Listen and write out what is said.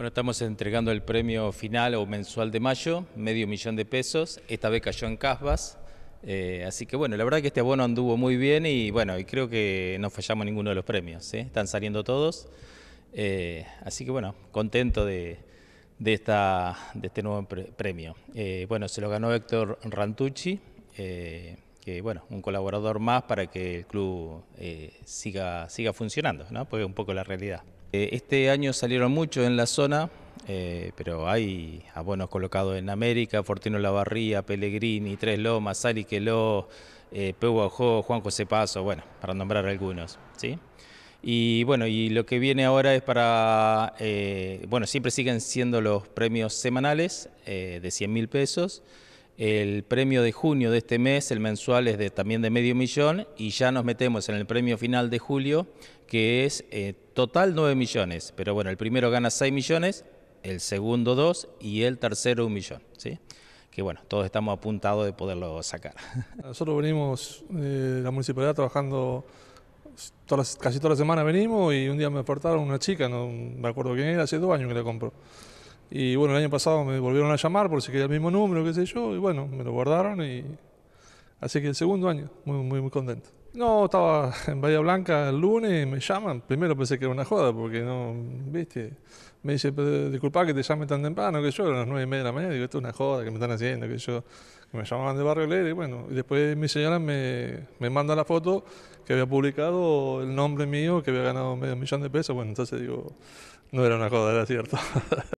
Bueno, estamos entregando el premio final o mensual de mayo, medio millón de pesos. Esta vez cayó en Casbas. Eh, así que bueno, la verdad que este abono anduvo muy bien y bueno, y creo que no fallamos ninguno de los premios. ¿eh? Están saliendo todos. Eh, así que bueno, contento de, esta, de este nuevo premio. bueno, se lo ganó Héctor Rantucci que bueno, un colaborador más para que el club eh, siga, siga funcionando, ¿no? Pues es un poco la realidad. Eh, este año salieron muchos en la zona, eh, pero hay abonos colocados en América, Fortino Lavarría, Pellegrini, Tres Lomas, Sali Queló, eh, Juan José Paso, bueno, para nombrar algunos, ¿sí? Y bueno, y lo que viene ahora es para, bueno, siempre siguen siendo los premios semanales de 100 mil pesos, el premio de junio de este mes, el mensual es de, también de medio millón y ya nos metemos en el premio final de julio, que es eh, total 9 millones. Pero bueno, el primero gana 6 millones, el segundo 2 y el tercero 1 millón. ¿sí? Que bueno, todos estamos apuntados de poderlo sacar. Nosotros venimos, eh, de la municipalidad trabajando todas, casi todas las semanas venimos y un día me aportaron una chica, no me acuerdo quién era, hace dos años que la compro. Y bueno, el año pasado me volvieron a llamar por si quería el mismo número, qué sé yo, y bueno, me lo guardaron y... Así que el segundo año, muy, muy, muy contento. No, estaba en Bahía Blanca el lunes y me llaman. Primero pensé que era una joda, porque no, viste. Me dice, disculpa que te llame tan temprano que yo, a las nueve y media de la mañana. Digo, esto es una joda que me están haciendo, que yo. Que me llamaban de Barrio Lere, y bueno. Y después mi señora me, me manda la foto que había publicado el nombre mío, que había ganado medio millón de pesos. Bueno, entonces digo, no era una joda, era cierto.